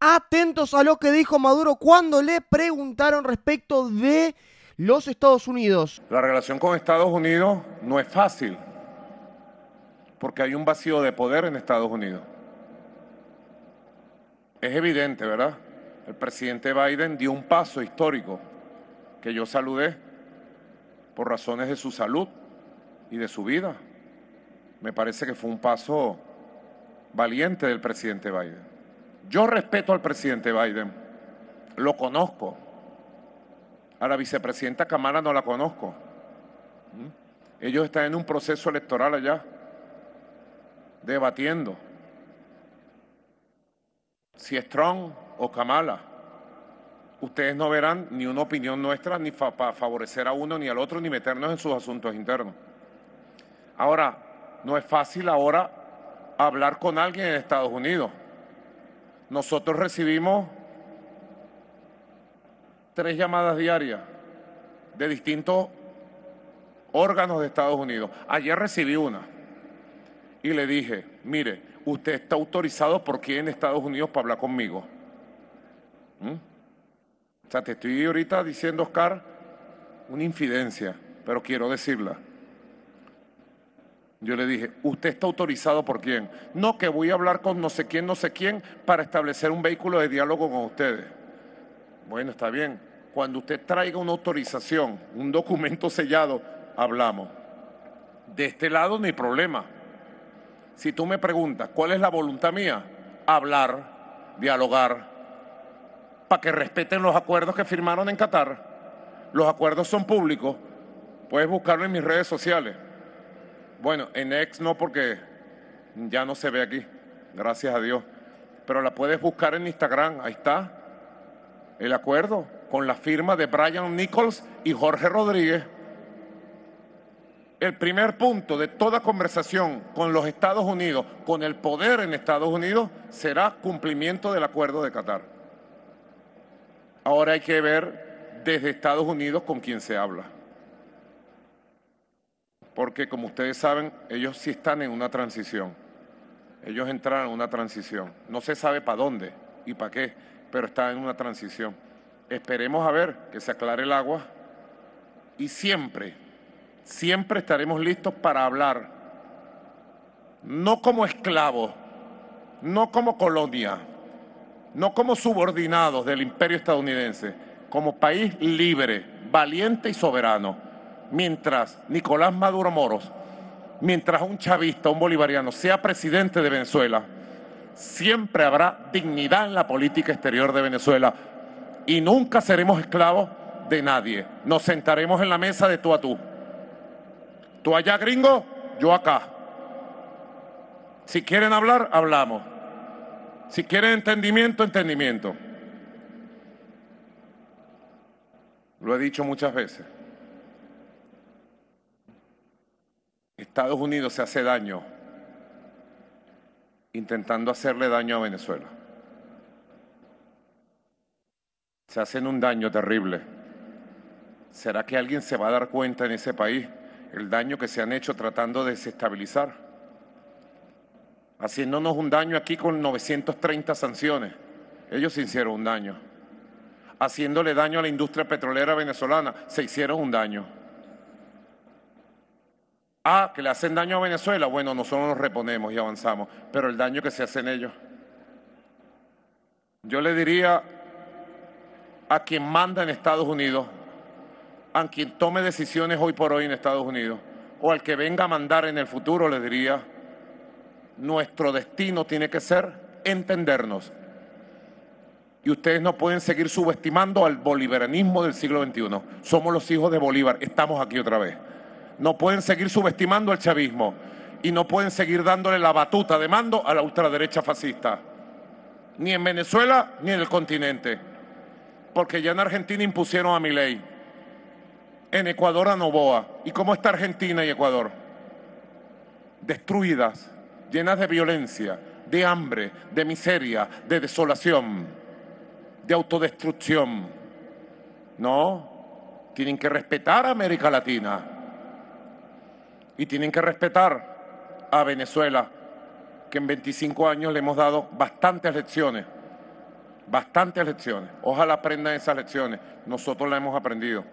atentos a lo que dijo Maduro cuando le preguntaron respecto de los Estados Unidos. La relación con Estados Unidos no es fácil, porque hay un vacío de poder en Estados Unidos. Es evidente, ¿verdad? El presidente Biden dio un paso histórico que yo saludé por razones de su salud y de su vida. Me parece que fue un paso valiente del presidente Biden. Yo respeto al presidente Biden, lo conozco. A la vicepresidenta Kamala no la conozco. ¿Mm? Ellos están en un proceso electoral allá, debatiendo si es Trump o Kamala. Ustedes no verán ni una opinión nuestra ni para favorecer a uno ni al otro ni meternos en sus asuntos internos. Ahora, no es fácil ahora hablar con alguien en Estados Unidos. Nosotros recibimos tres llamadas diarias de distintos órganos de Estados Unidos. Ayer recibí una y le dije, mire, usted está autorizado por quién en Estados Unidos para hablar conmigo. ¿Mm? O sea, te estoy ahorita diciendo, Oscar, una infidencia, pero quiero decirla. Yo le dije, ¿usted está autorizado por quién? No, que voy a hablar con no sé quién, no sé quién, para establecer un vehículo de diálogo con ustedes. Bueno, está bien. Cuando usted traiga una autorización, un documento sellado, hablamos. De este lado, ni problema. Si tú me preguntas, ¿cuál es la voluntad mía? Hablar, dialogar, para que respeten los acuerdos que firmaron en Qatar. Los acuerdos son públicos. Puedes buscarlo en mis redes sociales. Bueno, en ex no porque ya no se ve aquí, gracias a Dios. Pero la puedes buscar en Instagram, ahí está. El acuerdo con la firma de Brian Nichols y Jorge Rodríguez. El primer punto de toda conversación con los Estados Unidos, con el poder en Estados Unidos, será cumplimiento del acuerdo de Qatar. Ahora hay que ver desde Estados Unidos con quién se habla porque como ustedes saben, ellos sí están en una transición. Ellos entraron en una transición. No se sabe para dónde y para qué, pero están en una transición. Esperemos a ver que se aclare el agua y siempre, siempre estaremos listos para hablar, no como esclavos, no como colonia, no como subordinados del imperio estadounidense, como país libre, valiente y soberano mientras Nicolás Maduro Moros, mientras un chavista, un bolivariano sea presidente de Venezuela, siempre habrá dignidad en la política exterior de Venezuela y nunca seremos esclavos de nadie. Nos sentaremos en la mesa de tú a tú. Tú allá gringo, yo acá. Si quieren hablar, hablamos. Si quieren entendimiento, entendimiento. Lo he dicho muchas veces. Estados Unidos se hace daño intentando hacerle daño a Venezuela. Se hacen un daño terrible. ¿Será que alguien se va a dar cuenta en ese país el daño que se han hecho tratando de desestabilizar? Haciéndonos un daño aquí con 930 sanciones. Ellos se hicieron un daño. Haciéndole daño a la industria petrolera venezolana, se hicieron un daño Ah, que le hacen daño a Venezuela. Bueno, nosotros nos reponemos y avanzamos. Pero el daño que se hace en ellos. Yo le diría a quien manda en Estados Unidos, a quien tome decisiones hoy por hoy en Estados Unidos, o al que venga a mandar en el futuro, le diría, nuestro destino tiene que ser entendernos. Y ustedes no pueden seguir subestimando al bolivarianismo del siglo XXI. Somos los hijos de Bolívar. Estamos aquí otra vez. No pueden seguir subestimando al chavismo y no pueden seguir dándole la batuta de mando a la ultraderecha fascista, ni en Venezuela ni en el continente, porque ya en Argentina impusieron a mi ley. en Ecuador a Novoa. ¿Y cómo está Argentina y Ecuador? Destruidas, llenas de violencia, de hambre, de miseria, de desolación, de autodestrucción. No, tienen que respetar a América Latina y tienen que respetar a Venezuela, que en 25 años le hemos dado bastantes lecciones, bastantes lecciones. Ojalá aprendan esas lecciones. Nosotros las hemos aprendido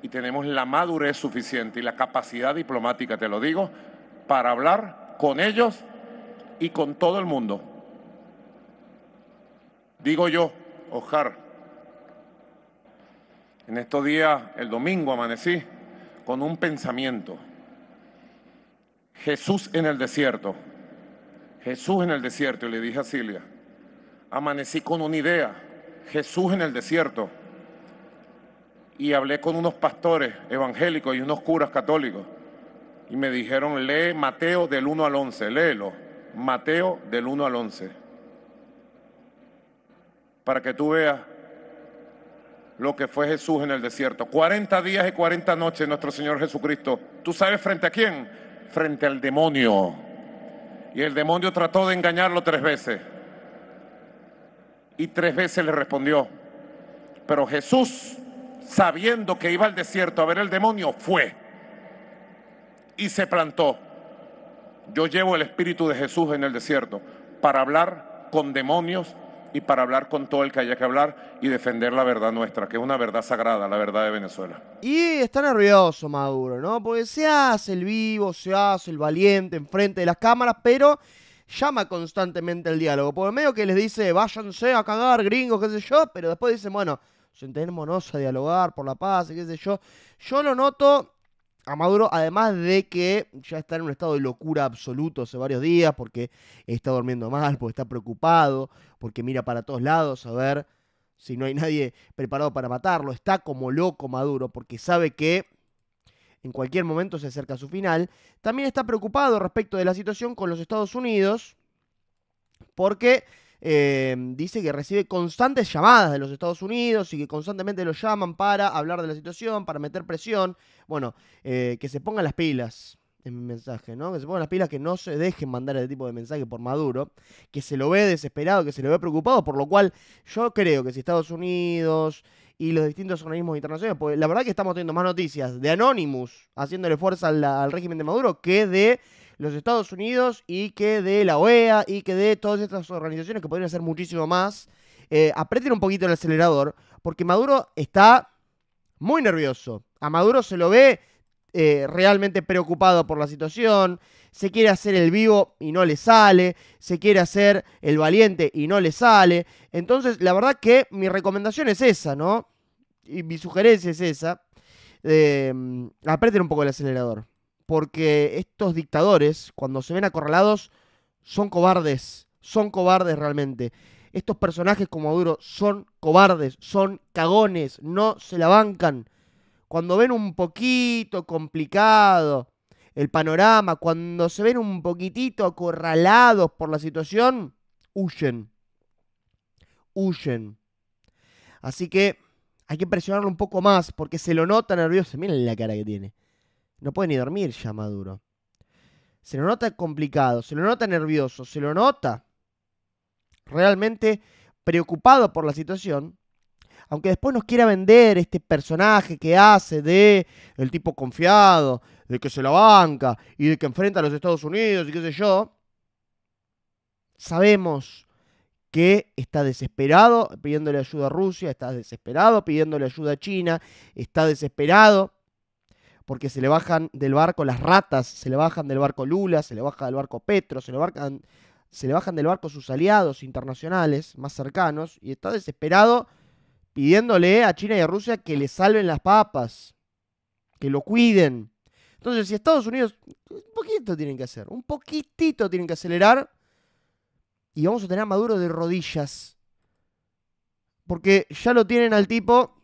y tenemos la madurez suficiente y la capacidad diplomática, te lo digo, para hablar con ellos y con todo el mundo. Digo yo, ojar en estos días, el domingo amanecí con un pensamiento. Jesús en el desierto. Jesús en el desierto. Y le dije a Silvia, amanecí con una idea. Jesús en el desierto. Y hablé con unos pastores evangélicos y unos curas católicos. Y me dijeron, lee Mateo del 1 al 11, léelo. Mateo del 1 al 11. Para que tú veas lo que fue Jesús en el desierto. 40 días y 40 noches nuestro Señor Jesucristo. ¿Tú sabes frente a quién? frente al demonio. Y el demonio trató de engañarlo tres veces. Y tres veces le respondió. Pero Jesús, sabiendo que iba al desierto a ver el demonio, fue y se plantó. Yo llevo el espíritu de Jesús en el desierto para hablar con demonios y para hablar con todo el que haya que hablar y defender la verdad nuestra, que es una verdad sagrada, la verdad de Venezuela. Y está nervioso Maduro, ¿no? Porque se hace el vivo, se hace el valiente enfrente de las cámaras, pero llama constantemente al diálogo. Por medio que les dice, váyanse a cagar, gringos, qué sé yo, pero después dicen, bueno, sentémonos a dialogar por la paz, qué sé yo. Yo lo noto a Maduro, además de que ya está en un estado de locura absoluto hace varios días, porque está durmiendo mal, porque está preocupado, porque mira para todos lados a ver si no hay nadie preparado para matarlo. Está como loco Maduro, porque sabe que en cualquier momento se acerca su final. También está preocupado respecto de la situación con los Estados Unidos, porque eh, dice que recibe constantes llamadas de los Estados Unidos y que constantemente lo llaman para hablar de la situación, para meter presión. Bueno, eh, que se pongan las pilas en mi mensaje, ¿no? Que se pongan las pilas, que no se dejen mandar ese tipo de mensaje por Maduro, que se lo ve desesperado, que se lo ve preocupado, por lo cual yo creo que si Estados Unidos y los distintos organismos internacionales, pues la verdad que estamos teniendo más noticias de Anonymous haciéndole fuerza al régimen de Maduro que de los Estados Unidos y que de la OEA y que de todas estas organizaciones que podrían hacer muchísimo más, eh, apreten un poquito el acelerador, porque Maduro está muy nervioso. A Maduro se lo ve eh, realmente preocupado por la situación, se quiere hacer el vivo y no le sale, se quiere hacer el valiente y no le sale. Entonces, la verdad que mi recomendación es esa, ¿no? Y mi sugerencia es esa. Eh, un poco el acelerador porque estos dictadores, cuando se ven acorralados, son cobardes, son cobardes realmente. Estos personajes como Maduro son cobardes, son cagones, no se la bancan. Cuando ven un poquito complicado el panorama, cuando se ven un poquitito acorralados por la situación, huyen. Huyen. Así que hay que presionarlo un poco más porque se lo nota nervioso. Miren la cara que tiene. No puede ni dormir ya Maduro. Se lo nota complicado, se lo nota nervioso, se lo nota realmente preocupado por la situación, aunque después nos quiera vender este personaje que hace de el tipo confiado, de que se la banca y de que enfrenta a los Estados Unidos y qué sé yo, sabemos que está desesperado pidiéndole ayuda a Rusia, está desesperado pidiéndole ayuda a China, está desesperado porque se le bajan del barco las ratas, se le bajan del barco Lula, se le baja del barco Petro, se le, se le bajan del barco sus aliados internacionales más cercanos y está desesperado pidiéndole a China y a Rusia que le salven las papas, que lo cuiden. Entonces, si Estados Unidos, un poquito tienen que hacer, un poquitito tienen que acelerar y vamos a tener a Maduro de rodillas. Porque ya lo tienen al tipo,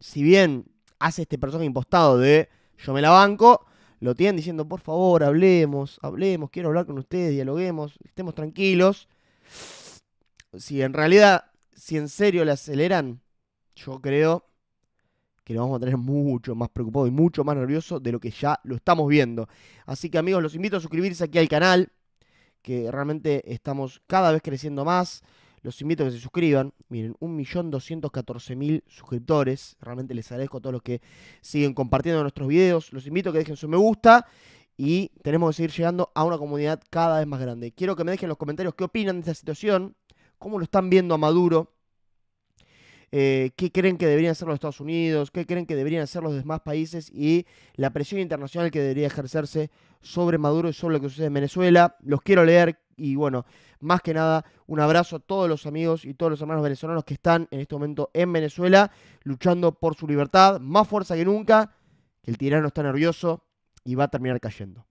si bien hace este personaje impostado de yo me la banco, lo tienen diciendo, por favor, hablemos, hablemos, quiero hablar con ustedes, dialoguemos, estemos tranquilos. Si en realidad, si en serio le aceleran, yo creo que lo vamos a tener mucho más preocupado y mucho más nervioso de lo que ya lo estamos viendo. Así que amigos, los invito a suscribirse aquí al canal, que realmente estamos cada vez creciendo más. Los invito a que se suscriban. Miren, 1.214.000 suscriptores. Realmente les agradezco a todos los que siguen compartiendo nuestros videos. Los invito a que dejen su me gusta. Y tenemos que seguir llegando a una comunidad cada vez más grande. Quiero que me dejen en los comentarios qué opinan de esta situación. ¿Cómo lo están viendo a Maduro? Eh, qué creen que deberían hacer los Estados Unidos, qué creen que deberían hacer los demás países y la presión internacional que debería ejercerse sobre Maduro y sobre lo que sucede en Venezuela. Los quiero leer y bueno, más que nada, un abrazo a todos los amigos y todos los hermanos venezolanos que están en este momento en Venezuela luchando por su libertad, más fuerza que nunca, que el tirano está nervioso y va a terminar cayendo.